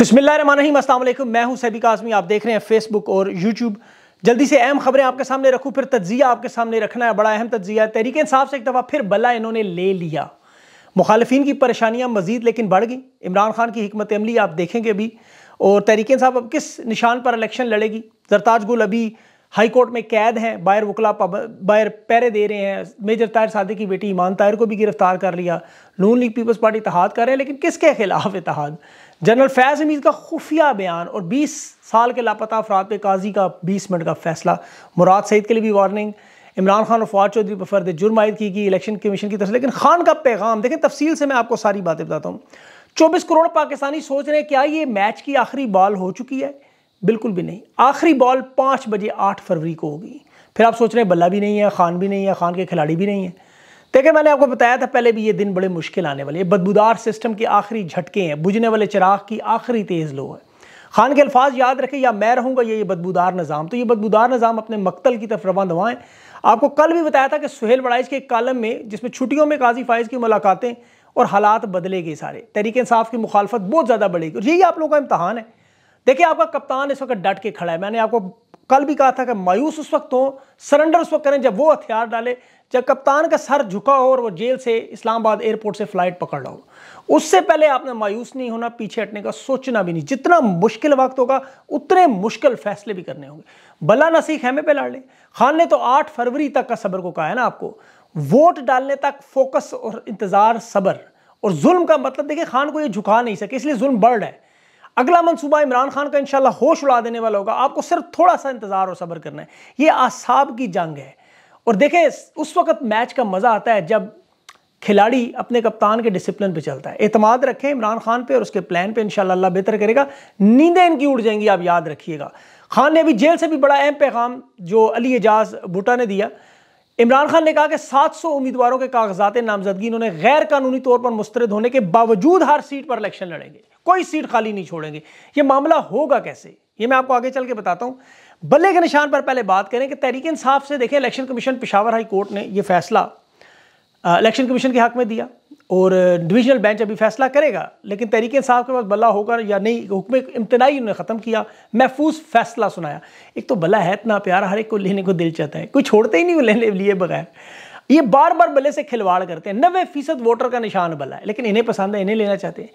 बिस्मिल्लाम असल मैं हूं सैबिक आजमी आप देख रहे हैं फेसबुक और यूट्यूब जल्दी से अहम खबरें आपके सामने रखूं फिर तजिया आपके सामने रखना है बड़ा अहम तजिया तहरीक इंसाफ से एक दफ़ा फिर बला इन्होंने ले लिया मुखालफी की परेशानियाँ मजीद लेकिन बढ़ गई इमरान खान की हमत अमली आप देखेंगे अभी और तहरीक साहब अब किस निशान पर इलेक्शन लड़ेगी जरताज गुल अभी हाई कोर्ट में कैद हैं बायर वकला बायर पैरे दे रहे हैं मेजर तायर सादे की बेटी ईमान तायर को भी गिरफ्तार कर लिया नून लीग पीपल्स पार्टी इतिहाद कर रहे हैं लेकिन किसके खिलाफ इतिहाद जनरल फैज़ हमीद का खुफिया बयान और 20 साल के लापता अफराद पे काजी का 20 मिनट का फैसला मुराद सईद के लिए भी वार्निंग इमरान खान और फवाद चौधरी पर फर्द जुर्म आयद की गई इलेक्शन कमीशन की तरफ से लेकिन खान का पैगाम देखें तफसील से मैं आपको सारी बातें बताता हूँ चौबीस करोड़ पाकिस्तानी सोच रहे हैं क्या ये मैच की आखिरी बॉल हो चुकी है बिल्कुल भी नहीं आखिरी बॉल पाँच बजे आठ फरवरी को होगी फिर आप सोच रहे हैं बल्ला भी नहीं है खान भी नहीं है खान के खिलाड़ी भी नहीं है देखिए मैंने आपको बताया था पहले भी ये दिन बड़े मुश्किल आने वाले बदबूदार सिस्टम के आखिरी झटके हैं बुझने वाले चिराग की आखिरी तेज़ लो है खान के अल्फाज याद रखे या मैं रहूंगा ये ये बदबूदार निज़ाम तो ये बदबूदार निज़ाम अपने मकतल की तरफ रवान दवाएं आपको कल भी बताया था कि सुहेल बड़ाइज के एक कालम में जिसमें छुट्टियों में काजी फाइज की मुलाकातें और हालात बदले गए सारे तहरीक इंसाफ की मुखालफत बहुत ज़्यादा बढ़ेगी और यही आप लोगों का इम्तहान है देखिए आपका कप्तान इस वक्त डट के खड़ा है मैंने आपको कल भी कहा था कि मायूस उस वक्त हो सरेंडर उस वक्त करें जब वो हथियार डाले जब कप्तान का सर झुका हो और वो जेल से इस्लामाबाद एयरपोर्ट से फ्लाइट पकड़ रहा हो उससे पहले आपने मायूस नहीं होना पीछे हटने का सोचना भी नहीं जितना मुश्किल वक्त होगा उतने मुश्किल फैसले भी करने होंगे भला नसी खेमे पे लाड़ लें खान ने तो आठ फरवरी तक का सब्र को कहा है ना आपको वोट डालने तक फोकस और इंतज़ार सब्र और जुल्म का मतलब देखिए खान को ये झुका नहीं सके इसलिए जुल्म बर्ड है अगला मनसूबा इमरान खान का इंशाल्लाह होश उड़ा देने वाला होगा आपको सिर्फ थोड़ा सा इंतज़ार और सब्र करना है ये आसाब की जंग है और देखें उस वक्त मैच का मज़ा आता है जब खिलाड़ी अपने कप्तान के डिसिप्लिन पे चलता है अतमाद रखें इमरान खान पे और उसके प्लान पे इंशाल्लाह बेहतर करेगा नींदें इनकी उड़ जाएंगी आप याद रखिएगा खान ने अभी जेल से भी बड़ा अहम पैगाम जो अली एजाज भुटा ने दिया इमरान खान ने कहा कि 700 उम्मीदवारों के कागजात नामजदगी इन्होंने गैर कानूनी तौर पर मुस्तरद होने के बावजूद हर सीट पर इलेक्शन लड़ेंगे कोई सीट खाली नहीं छोड़ेंगे ये मामला होगा कैसे ये मैं आपको आगे चल के बताता हूँ बल्ले के निशान पर पहले बात करें कि तहरीक इंसाफ से देखें election commission Peshawar high court ने यह फैसला इलेक्शन कमीशन के हक में दिया और डिविजनल बेंच अभी फैसला करेगा लेकिन तहरीक इंसाफ के पास बल्ला होगा या नहीं हुक्म इम्तनाई उन्होंने ख़त्म किया महफूज फैसला सुनाया एक तो बल्ला है इतना प्यारा हर एक को लेने को दिल चाहता है कोई छोड़ते ही नहीं वो लेने लिए बगैर ये बार बार बल्ले से खिलवाड़ करते हैं नबे फीसद वोटर का निशान बल्ला है लेकिन इन्हें पसंद है इन्हें लेना चाहते हैं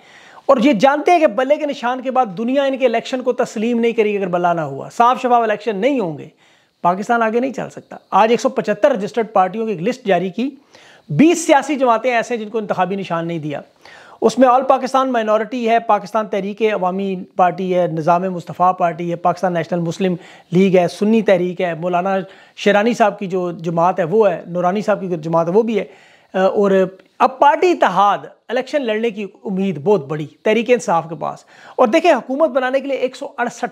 और ये जानते हैं कि बल्ले के निशान के बाद दुनिया इनके इलेक्शन को तस्लीम नहीं करेगी अगर बल्ला ना हुआ साफ शफाव इलेक्शन नहीं होंगे पाकिस्तान आगे नहीं चल सकता आज पचहत्तर रजिस्टर्ड पार्टियों की एक लिस्ट जारी की बीस सियासी जमातें ऐसे हैं जिनको इंतबी निशान नहीं दिया उसमें ऑल पाकिस्तान माइनॉरिटी है पाकिस्तान तहरीक अवामी पार्टी है निज़ाम मुस्तफ़ा पार्टी है पाकिस्तान नेशनल मुस्लिम लीग है सुन्नी तहरीक है मौलाना शेरानी साहब की जो जमात है वो है नूरानी साहब की जमात है वो भी है और अब पार्टी इतिहाद इलेक्शन लड़ने की उम्मीद बहुत बड़ी तहरीक इंसाफ के पास और देखें हुकूमत बनाने के लिए एक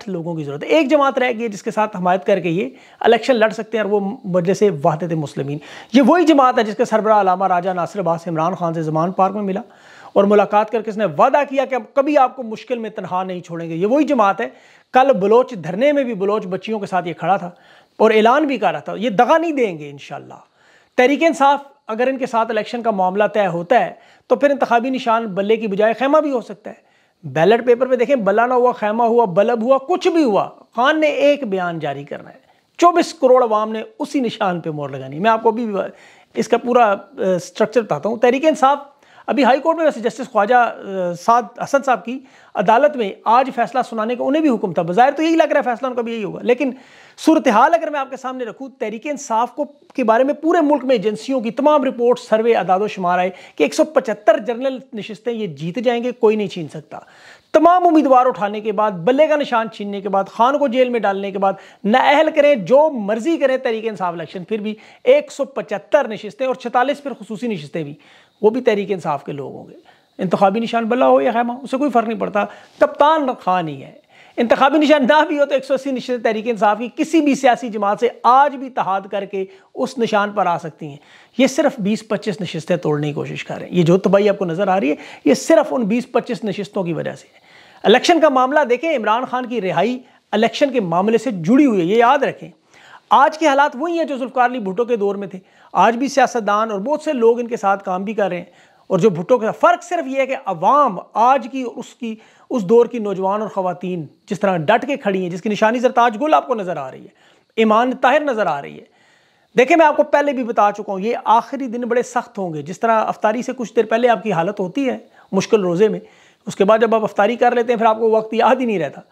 लोगों की ज़रूरत है एक जमात रह गई है जिसके साथ हमायत करके ये इलेक्शन लड़ सकते हैं और वो मजलिस वाहत मुस्लिम ये वही जमात है जिसके सरबरा अलामा राजा नासिर अब्बास इमरान खान से जमान पार्क में मिला और मुलाकात करके उसने वादा किया कि अब कभी आपको मुश्किल में तनहा नहीं छोड़ेंगे ये वही जमात है कल बलोच धरने में भी बलोच बच्चियों के साथ ये खड़ा था और ऐलान भी कर रहा था ये दगा नहीं देंगे इन तहरीक इंसाफ अगर इनके साथ इलेक्शन का मामला तय होता है तो फिर इंतबी निशान बल्ले की बजाय खैमा भी हो सकता है बैलेट पेपर पे देखें बला ना हुआ खैमा हुआ बलब हुआ कुछ भी हुआ खान ने एक बयान जारी करना है चौबीस करोड़ अवाम ने उसी निशान पे मोड़ लगानी मैं आपको अभी इसका पूरा स्ट्रक्चर बताता हूँ तहरीक इंसाफ अभी हाई कोर्ट में वैसे जस्टिस ख्वाजा साद हसन साहब की अदालत में आज फैसला सुनाने का उन्हें भी हुक्म था बाहर तो यही लग रहा है फैसला उनका भी यही होगा लेकिन सूरत हाल अगर मैं आपके सामने रखूँ तहरीक इंसाफ को के बारे में पूरे मुल्क में एजेंसियों की तमाम रिपोर्ट सर्वे अदादो शुमार आए कि एक सौ पचहत्तर जनरल नशस्तें ये जीत जाएंगे कोई नहीं छीन सकता तमाम उम्मीदवार उठाने के बाद बल्ले का निशान छीनने के बाद खान को जेल में डालने के बाद नाअहल करें जो मर्जी करें तरीके इंसाफ इलेक्शन फिर भी एक सौ पचहत्तर नशस्तें और छतालीस फिर खसूसी नशस्तें भी वो भी तहरीक इंसाफ के लोग होंगे इंतबी निशान बल्ला हो या खैमा उससे कोई फ़र्क नहीं पड़ता कप्तान खान नहीं है इंतबी निशान ना भी हो तो एक सौ अस्सी निशान तहरीक इंसाफ की किसी भी सियासी जमात से आज भी तहाद करके उस निशान पर आ सकती हैं ये सिर्फ बीस पच्चीस नशस्तें तोड़ने की कोशिश कर रहे हैं ये जो तबाही आपको नज़र आ रही है ये सिर्फ उन बीस पच्चीस नशस्तों की वजह से है इलेक्शन का मामला देखें इमरान खान की रिहाई इलेक्शन के मामले से जुड़ी हुई है ये याद रखें आज के हालात वही हैं जो जुल्फ़ार अली भुट्टो के दौर में थे आज भी सियासतदान और बहुत से लोग इनके साथ काम भी कर रहे हैं और जो भुट्टो का फ़र्क सिर्फ ये है कि अवाम आज की उसकी उस दौर की नौजवान और ख़वान जिस तरह डट के खड़ी हैं जिसकी निशानी सरताज गुल आपको नज़र आ रही है ईमान ताहिर नज़र आ रही है देखिए मैं आपको पहले भी बता चुका हूँ ये आखिरी दिन बड़े सख्त होंगे जिस तरह अफ्तारी से कुछ देर पहले आपकी हालत होती है मुश्किल रोज़े में उसके बाद जब आप अफ्तारी कर लेते हैं फिर आपको वक्त याद ही नहीं रहता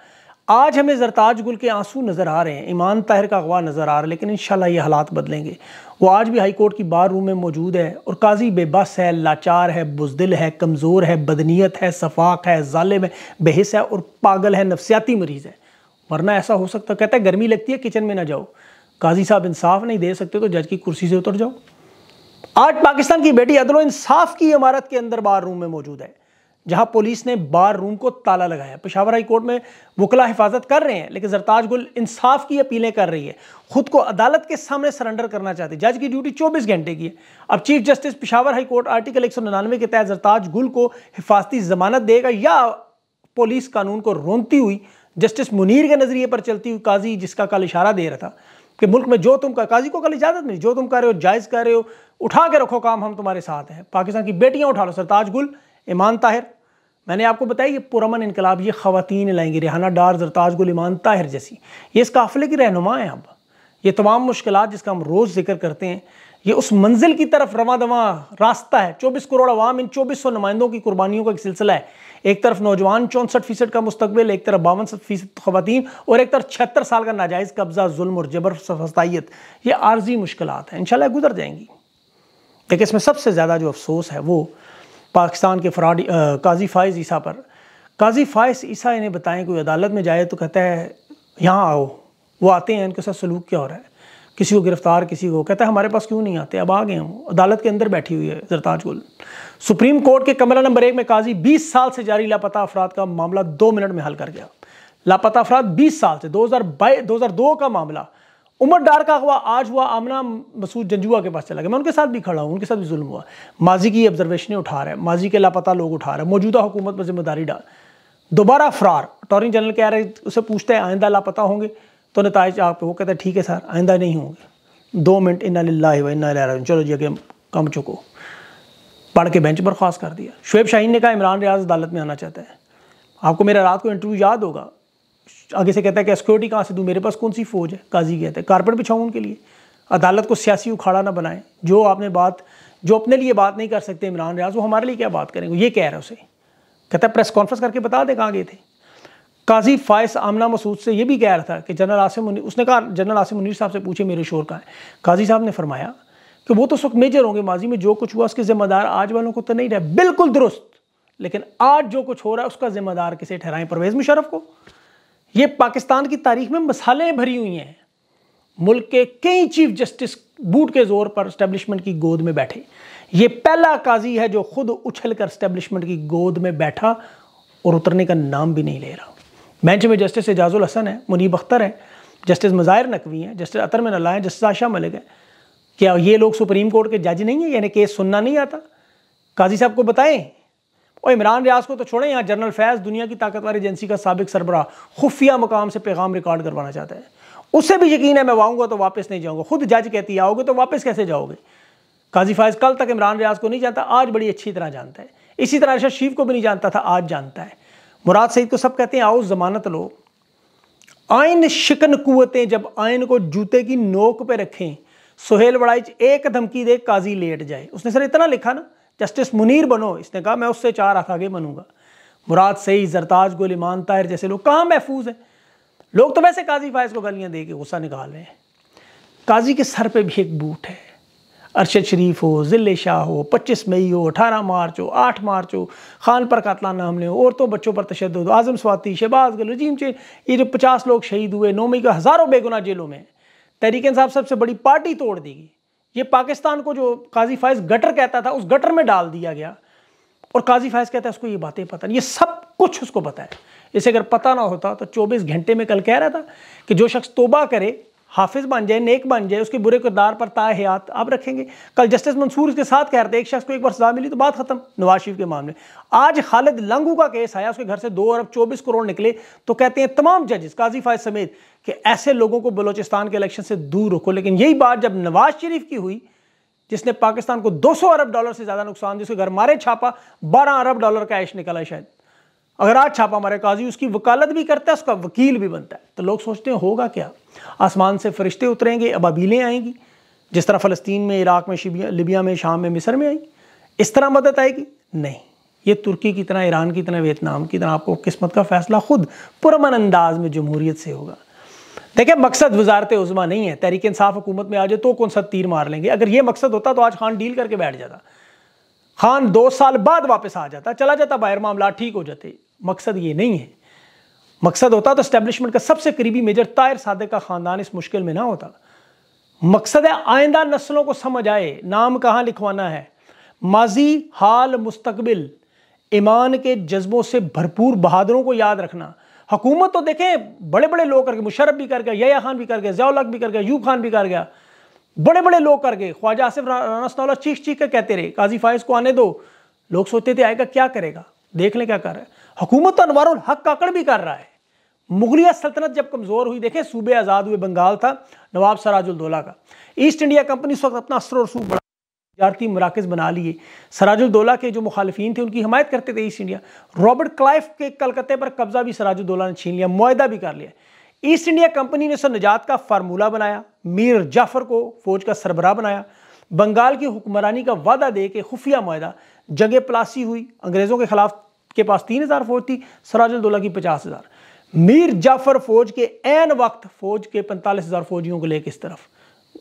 आज हमें जरताज गुल के आंसू नज़र आ रहे हैं ईमान ताहिर का अगवा नज़र आ रहा है लेकिन इन शाला ये हालात बदलेंगे वो आज भी हाई कोर्ट की बार रूम में मौजूद है और काजी बेबस है लाचार है बुजदिल है कमज़ोर है बदनीत है शफाक है ालिम है बेहस है और पागल है नफसियाती मरीज़ है वरना ऐसा हो सकता कहता है गर्मी लगती है किचन में ना जाओ काजी साहब इंसाफ नहीं दे सकते तो जज की कुर्सी से उतर जाओ आज पाकिस्तान की बेटी अदलो इंसाफ की इमारत के अंदर बार रूम में मौजूद है जहां पुलिस ने बार रूम को ताला लगाया पिशावर हाई कोर्ट में वकला हिफाजत कर रहे हैं लेकिन जरताज गुल इंसाफ की अपीलें कर रही है खुद को अदालत के सामने सरेंडर करना चाहती है जज की ड्यूटी 24 घंटे की है अब chief justice Peshawar high court article एक के तहत जरताज गुल को हिफाजती जमानत देगा या पुलिस कानून को रोनती हुई जस्टिस मुनीर के नज़रिए पर चलती हुई काजी जिसका कल इशारा दे रहा था कि मुल्क में जो तुम का काजी को कल इजाज़त नहीं जो तुम कर रहे हो जायज़ कर रहे हो उठा के रखो काम हम तुम्हारे साथ हैं पाकिस्तान की बेटियां उठा लो सरताज गुल ईमान ताहिर मैंने आपको बताया ये पुरमन इनकलाब ये खातन लाएंगी रिहाना डार जरताज गुल ईमान ताहिर जैसी ये इस काफ़िले की रहनुमा है अब ये तमाम मुश्किल जिसका हम रोज़ जिक्र करते हैं ये उस मंजिल की तरफ रवा दवा रास्ता है चौबीस करोड़ अवाम इन चौबीस सौ नुमाइंदों की कुर्बानियों का एक सिलसिला है एक तरफ नौजवान चौंसठ फीसद का मुस्तबिल एक तरफ बावन फीसद खवतान और एक तरफ छिहत्तर साल का नाजायज़ कब्जा जुल्म और जबर सफाइत ये आर्जी मुश्किल हैं इन गुजर जाएंगी लेकिन इसमें सबसे ज़्यादा जो अफसोस है वो पाकिस्तान के फ्रॉड काजी फ़ायज़ ईसा पर काजी फ़ायज़ ईसा इन्हें बताएं कोई अदालत में जाए तो कहता है यहाँ आओ वो आते हैं इनके साथ सलूक क्या हो रहा है किसी को गिरफ़्तार किसी को कहता है हमारे पास क्यों नहीं आते अब आ गए हम अदालत के अंदर बैठी हुई है जरताज गुल सुप्रीम कोर्ट के कमरा नंबर एक में काजी 20 साल से जारी लापता अफराद का मामला दो मिनट में हल कर गया लापता अफराद 20 साल से हज़ार 2002 का मामला उमर डार का अगवा आज हुआ आमना मसूद जंजुआ के पास चला गया मैं उनके साथ भी खड़ा हूँ उनके साथ भी जुल्म हुआ माजी की ऑब्जर्वेशनें उठा रहे हैं माजी के लापता लोग उठा रहे हैं मौजूदा हुकूमत पर जिम्मेदारी डाल दोबारा फरार अटॉर्नी जनरल कह रहे उसे पूछते हैं आइंदा लापता होंगे तो नतज आप वो कहते हैं ठीक है सर आइंदा नहीं होंगे दो मिनट इन्ना ला इन्ना ला चलो जी अगर कम चुको पढ़ के बेंच बर्खास्त कर दिया शुएब शाहीन ने कहा इमरान रियाज अदालत में आना चाहता है आपको मेरा रात को इंटरव्यू याद होगा आगे से कहता है कि सिक्योरिटी कहाँ से दूँ मेरे पास कौन सी फ़ौज है काजी कहते हैं कारपेट बिछाऊँ उनके लिए अदालत को सियासी उखाड़ा ना बनाएं जो आपने बात जो अपने लिए बात नहीं कर सकते इमरान रियाज वो हमारे लिए क्या बात करेंगे ये कह रहा है उसे कहता है प्रेस कॉन्फ्रेंस करके बता दें कहाँ गए थे काजी फायस आमना मसूद से ये भी कह रहा था कि जनरल आसिम मुनी उसने कहा जनरल आसिम मुनीर साहब से पूछे मेरे शोर का है काजी साहब ने फरमाया कि वो तो उस वक्त मेजर होंगे माजी में जो कुछ हुआ उसके जिम्मेदार आज वालों को तो नहीं रहा बिल्कुल दुरुस्त लेकिन आज जो कुछ हो रहा है उसका जिम्मेदार किसे ठहराएं परवेज़ मुशरफ को ये पाकिस्तान की तारीख में मसालें भरी हुई हैं मुल्क के कई चीफ जस्टिस बूट के जोर पर स्टैब्लिशमेंट की गोद में बैठे ये पहला काजी है जो खुद उछल कर स्टैब्लिशमेंट की गोद में बैठा और उतरने का नाम भी नहीं ले रहा बेंच में जस्टिस एजाजुल हसन है मुनीब अख्तर हैं जस्टिस मज़ाहिर नकवी हैं जस्टिस में अल्लाह हैं जस्टिस आशा मलिक हैं क्या ये लोग सुप्रीम कोर्ट के जज नहीं हैं यानी केस सुनना नहीं आता काजी साहब को बताएं और इमरान रियाज को तो छोड़ें यहाँ जनरल फैज़ दुनिया की ताकतवर एजेंसी का सबक सरबरा खुफिया मकाम से पैगाम रिकॉर्ड करवाना चाहता है उसे भी यकीन है मैं आऊँगा तो वापस नहीं जाऊँगा खुद जज कहती आओगे तो वापस कैसे जाओगे काजी फायज कल तक इमरान रियाज को नहीं जानता आज बड़ी अच्छी तरह जानता है इसी तरह अरशद शीफ को भी नहीं जानता था आज जानता है मुराद सईद को सब कहते हैं आओ जमानत लो आयन शिकन कुतें जब आयन को जूते की नोक पर रखें सुहेल बड़ाइच एक धमकी दे काजी लेट जाए उसने सर इतना लिखा ना जस्टिस मुनीर बनो इसने कहा मैं उससे चार हाथ आगे बनूंगा मुराद सही जरताज गोल ईमान ताहिर जैसे लोग कहाँ महफूज हैं लोग तो वैसे काजी फायज को गलियाँ दे के गुस्सा निकाल रहे हैं काजी के सर पर भी एक बूट है अरशद शरीफ हो जिले शाह हो पच्चीस मई हो अठारह मार्च हो आठ मार्च हो खान पर कातलाना हमले हो औरतों बच्चों पर तशद हो आज़म स्वाति शहबाज गल रजीम चे ये जो पचास लोग शहीद हुए नौ मई का हज़ारों बेगुना जेलों में तहरीक साहब सबसे बड़ी पार्टी तोड़ देगी ये पाकिस्तान को जो काजी फायज गटर कहता था उस गटर में डाल दिया गया और काजी फायज कहता है उसको ये बातें पता नहीं ये सब कुछ उसको पता है इसे अगर पता ना होता तो 24 घंटे में कल कह रहा था कि जो शख्स तोबा करे हाफिज बन जाए नेक बन जाए उसके बुरे किरदार पर हयात आप रखेंगे कल जस्टिस मंसूर उसके साथ कह रहे थे एक शख्स को एक बार सजा मिली तो बात खत्म नवाज शरीफ के मामले आज खालिद लंगू का केस आया उसके घर से दो अरब चौबीस करोड़ निकले तो कहते हैं तमाम जजेस काजी फायज समेत कि ऐसे लोगों को बलोचिस्तान के इलेक्शन से दूर रखो लेकिन यही बात जब नवाज शरीफ की हुई जिसने पाकिस्तान को सौ अरब डॉलर से ज़्यादा नुकसान दिया उसके घर मारे छापा बारह अरब डॉलर का ऐश निकला शायद अगर आज छापा मारे काजी उसकी वकालत भी करता है उसका वकील भी बनता है तो लोग सोचते हैं होगा क्या आसमान से फरिश्ते उतरेंगे अबाबीलें आएंगी जिस तरह फ़लस्तीन में इराक़ में शिबिया लिबिया में शाम में मिस्र में आई इस तरह मदद आएगी नहीं ये तुर्की की तरह ईरान की तरह वियतनाम की तरह आपको किस्मत का फैसला खुद पुरमन अंदाज में जमहूरीत से होगा देखिए मकसद वजारत उजमा नहीं है तहरीक इंसाफ हुकूमत में आ जाए तो कौन सा तीर मार लेंगे अगर ये मकसद होता तो आज खान डील करके बैठ जाता खान दो साल बाद वापस आ जाता चला जाता बाहर मामला ठीक हो जाते मकसद ये नहीं है मकसद होता तो इस्टेब्लिशमेंट का सबसे करीबी मेजर तायर सादे का ख़ानदान इस मुश्किल में ना होता मकसद है आइंदा नस्लों को समझ आए नाम कहाँ लिखवाना है माजी हाल मुस्तबिल ईमान के जज्बों से भरपूर बहादुरों को याद रखना हुकूमत तो देखें बड़े बड़े लोग करके मुशरफ भी कर गया यया खान भी कर गया जयाल भी कर गया यूब खान भी कर गया बड़े बड़े लोग कर गए ख्वाजा आसिफ राना चीख चीख के कहते रहे काजी फायज को आने दो लोग सोचते थे आएगा क्या करेगा देख लें क्या कर रहा है हुकूमत अनवर हक काकड़ भी कर रहा है मुगलिया सल्तनत जब कमज़ोर हुई देखें सूबे आज़ाद हुए बंगाल था नवाब सराजुलदोला का ईस्ट इंडिया कंपनी इस वक्त अपना असर और बढ़ा तजारती मराकज़ बना लिए सराजुलदोला के जो मुखालफी थे उनकी हमायत करते थे ईस्ट इंडिया रॉबर्ट क्लाइफ के कलकत्ते पर कब्ज़ा भी सराजुलदोला ने छीन लिया माहा भी कर लिया ईस्ट इंडिया कंपनी ने नजात का फार्मूला बनाया मीर जाफर को फौज का सरबराह बनाया बंगाल की हुक्मरानी का वादा दे के खुफिया माहा जंग प्लासी हुई अंग्रेज़ों के खिलाफ के पास तीन हज़ार फौज थी सराजुलदौला की पचास हज़ार मीर जाफर फौज के एन वक्त फौज के पैंतालीस हज़ार फौजियों को लेकर इस तरफ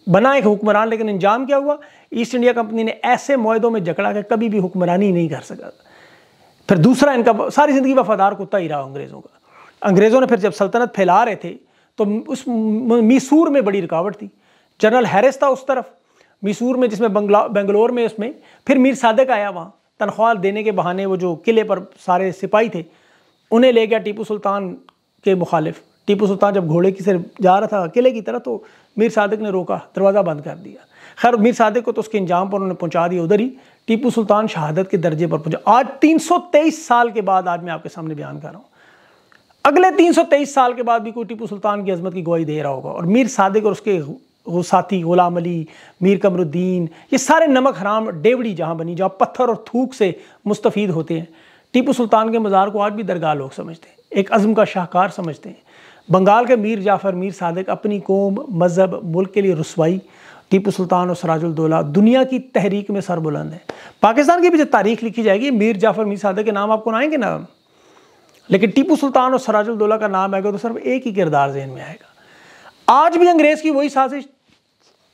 बना एक हुक्मरान लेकिन इंजाम क्या हुआ ईस्ट इंडिया कंपनी ने ऐसे माहदों में जकड़ा कि कभी भी हुक्मरानी नहीं कर सका फिर दूसरा इनका सारी ज़िंदगी वफादार कुत्ता ही रहा अंग्रेज़ों का अंग्रेज़ों ने फिर जब सल्तनत फैला रहे थे तो उस मीसूर में बड़ी रुकावट थी जनरल हैरिस था उस तरफ मीसूर में जिसमें बंगला बेंगलोर में उसमें फिर मीर सादक आया वहाँ तनख्वाह देने के बहाने वो जो किले पर सारे सिपाही थे उन्हें ले गया टीपू सुल्तान के मुखालिफ टीपू सुल्तान जब घोड़े की से जा रहा था किले की तरह तो मीर सादक ने रोका दरवाज़ा बंद कर दिया खैर मीर सादक को तो उसके इंजाम पर उन्होंने पहुंचा दिया उधर ही टीपू सुल्तान शहादत के दर्जे पर पहुंचा आज तेईस साल के बाद आज मैं आपके सामने बयान कर रहा हूँ अगले 323 साल के बाद भी कोई टीपू सुल्तान की अजमत की गवाही दे रहा होगा और मीर सादक और उसके वो साथी गुलाम अली मीर कमरुद्दीन ये सारे नमक हराम डेवड़ी जहाँ बनी जहाँ पत्थर और थूक से मुस्तफ़ होते हैं टीपू सुल्तान के मज़ार को आज भी दरगाह लोग समझते हैं एक अज़म का शाहकार समझते हैं बंगाल के मीर जाफ़र मीर सादक अपनी कौम मज़हब मुल्क के लिए रसवाई टीपू सुल्तान और सराजुलदौला दुनिया की तहरीक में सरबुलंद है पाकिस्तान की भी जब तारीख लिखी जाएगी मीर जाफ़र मीर सादक के नाम आपको ना आएंगे ना लेकिन टीपू सुल्तान और सराजुलदौला का नाम आएगा तो सिर्फ एक ही किरदार जहन में आएगा आज भी अंग्रेज की वही साजिश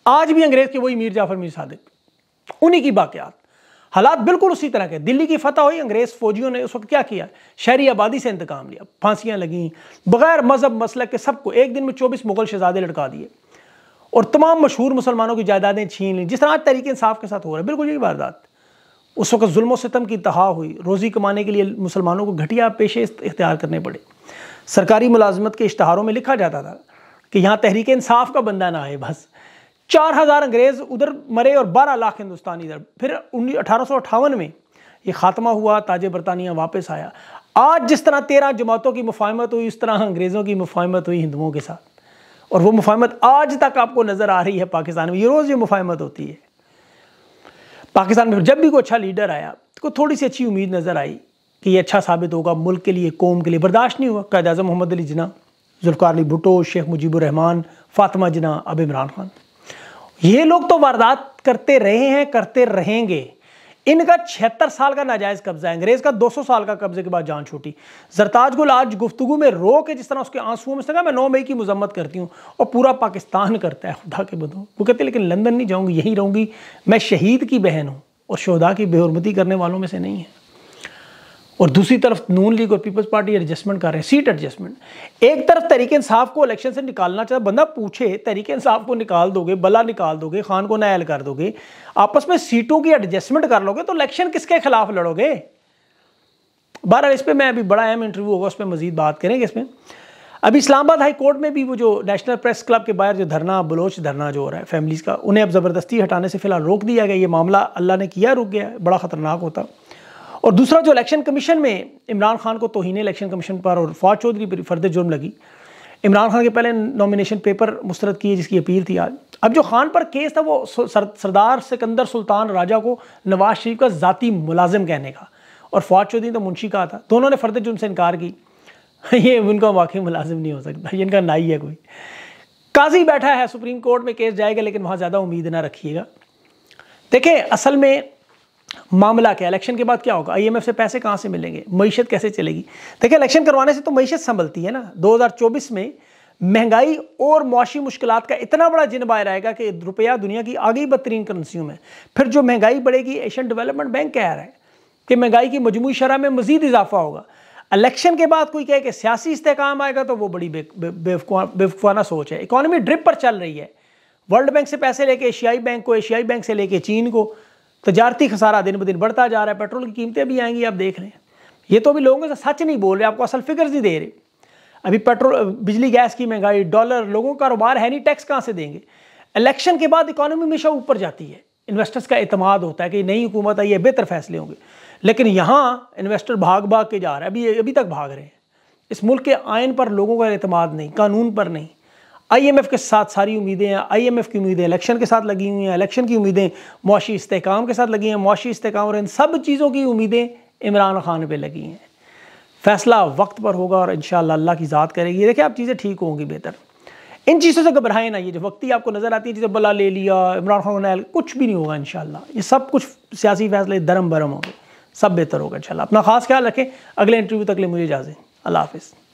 आज भी अंग्रेज के वही मीर जाफर मीर सादिक उन्हीं की बाकियात हालात बिल्कुल उसी तरह के दिल्ली की फतह हुई अंग्रेज फौजियों ने उस वक्त क्या किया शहरी आबादी से इंतकाम लिया फांसियां लगीं बगैर मजहब मसलक के सबको एक दिन में चौबीस मुगल शहजादे लटका दिए और तमाम मशहूर मुसलमानों की जायदादें छीन ली जिस तरह आज तरीके इंसाफ के साथ हो रहा है बिल्कुल यही वारदात उस वक्त जुल्म सितम की तहा हुई रोज़ी कमाने के लिए मुसलमानों को घटिया पेशे इख्तियार करने पड़े सरकारी मुलाजमत के इश्तहारों में लिखा जाता था कि यहाँ तहरीक इंसाफ का बंदा ना आए बस चार हज़ार अंग्रेज़ उधर मरे और बारह लाख हिंदुस्तानी इधर फिर उन्नीस अठारह में ये खात्मा हुआ ताज बरतानिया वापस आया आज जिस तरह तेरह जमातों की मुफाहमत हुई उस तरह अंग्रेज़ों की मुफाहमत हुई हिंदुओं के साथ और वो मुफाहमत आज तक आपको नज़र आ रही है पाकिस्तान में ये रोज़ ये मुफाहमत होती है पाकिस्तान में जब भी कोई अच्छा लीडर आया तो थोड़ी सी अच्छी उम्मीद नज़र आई कि ये अच्छा साबित होगा मुल्क के लिए कौम के लिए बर्दाश्त नहीं हुआ कायद अजम मोहम्मद अली जिना जुल्फ़ार अली भुटो शेख मुजीबरहमान फातिमा जना अब इमरान खान ये लोग तो वारदात करते रहे हैं करते रहेंगे इनका छिहत्तर साल का नाजायज़ कब्जा है अंग्रेज़ का 200 साल का कब्जे के बाद जान छूटी जरताज गुल आज गुफ्तु में रो के जिस तरह उसके आंसुओं में सका मैं नौ मई की मजम्मत करती हूँ और पूरा पाकिस्तान करता है खुदा के बदो वो कहते लेकिन लंदन नहीं जाऊँगी यहीं रहूँगी मैं शहीद की बहन हूँ और शहदा की बेहरमती करने वालों में से नहीं है और दूसरी तरफ नून लीग और पीपल्स पार्टी एडजस्टमेंट कर रहे हैं सीट एडजस्टमेंट एक तरफ तरीके इंसाफ को इलेक्शन से निकालना चाहता बंदा पूछे तरीके इंसाफ को निकाल दोगे बला निकाल दोगे खान को नायल कर दोगे आपस में सीटों की एडजस्टमेंट कर लोगे तो इलेक्शन किसके खिलाफ लड़ोगे बहरहाल इस पर मैं अभी बड़ा अहम इंटरव्यू होगा उस पर मजीद बात करेंगे इसमें अभी इस्लामाबाद हाई कोर्ट में भी वो जो नेशनल प्रेस क्लब के बाहर जो धरना बलोच धरना जो हो रहा है फैमिलीज़ का उन्हें अब ज़बरदस्ती हटाने से फ़िलहाल रोक दिया गया ये मामला अल्लाह ने किया रुक गया बड़ा ख़तरनाक होता और दूसरा जो इलेक्शन कमीशन में इमरान खान को तोहिने इलेक्शन कमीशन पर और फौज चौधरी पर फर्द जुर्म लगी इमरान खान के पहले नॉमिनेशन पेपर मुस्तरद किए जिसकी अपील थी आज अब जो खान पर केस था वो सरदार सिकंदर सुल्तान राजा को नवाज शरीफ का ज़ाती मुलाजिम कहने का और फौज चौधरी तो मुंशी कहा था दोनों तो ने फर्द जुर्म से इनकार की ये उनका वाकई मुलाजिम नहीं हो सकता ये इनका ही है कोई काजी बैठा है सुप्रीम कोर्ट में केस जाएगा लेकिन वहाँ ज़्यादा उम्मीद ना रखिएगा देखें असल में मामला क्या इलेक्शन के बाद क्या होगा आईएमएफ से पैसे कहाँ से मिलेंगे मीशत कैसे चलेगी देखिए इलेक्शन करवाने से तो मीशत संभलती है ना 2024 में महंगाई और मुशी मुश्किल का इतना बड़ा जिनबा रहेगा कि रुपया दुनिया की आगे बदतरीन करेंसियों में फिर जो महंगाई बढ़ेगी एशियन डेवलपमेंट बैंक कह रहा है कि महंगाई की मजमू शरह में मजीद इजाफा होगा इलेक्शन के बाद कोई कहे कि सियासी इस्तेकाम आएगा तो वो बड़ी बेवकूफ़ाना सोच है इकोनॉमी ड्रिप पर चल रही है वर्ल्ड बैंक से पैसे लेके एशियाई बैंक को एशियाई बैंक से लेके चीन को तजारती खसारा दिन ब दिन बढ़ता जा रहा है पेट्रोल की कीमतें भी आएंगी आप देख रहे हैं ये तो अभी लोगों से सच नहीं बोल रहे आपको असल फिगर्स नहीं दे रहे अभी पेट्रोल बिजली गैस की महंगाई डॉलर लोगों का कारोबार है नहीं टैक्स कहाँ से देंगे इलेक्शन के बाद इकानमी हमेशा ऊपर जाती है इन्वेस्टर्स का अतमाद होता है कि नई हुकूमत आई है बेहतर फैसले होंगे लेकिन यहाँ इन्वेस्टर भाग भाग के जा रहे हैं अभी अभी तक भाग रहे हैं इस मुल्क के आयन पर लोगों का अतमाद नहीं कानून पर नहीं आईएमएफ के साथ सारी उम्मीदें हैं आईएमएफ की उम्मीदें इलेक्शन के साथ लगी हुई हैं इलेक्शन की उम्मीदें मुशी इस्तेकाम के साथ लगी हैं मुशी इस्तेकाम और इन सब चीज़ों की उम्मीदें इमरान खान पर लगी हैं फैसला वक्त पर होगा और इन अल्लाह की ज़ात करेगी देखिए आप चीज़ें ठीक होंगी बेहतर इन चीज़ों से घबराएं ना ये जो वक्ती आपको नज़र आती है चीज़ें बला ले लिया इमरान खान ने कुछ भी नहीं होगा इन ये सब कुछ सियासी फैसले धर्म भरम होंगे सब बेहतर होगा इन अपना खास ख्याल रखें अगले इंटरव्यू तक ले मुझे इजाज़ें अल्लाह हाफिज़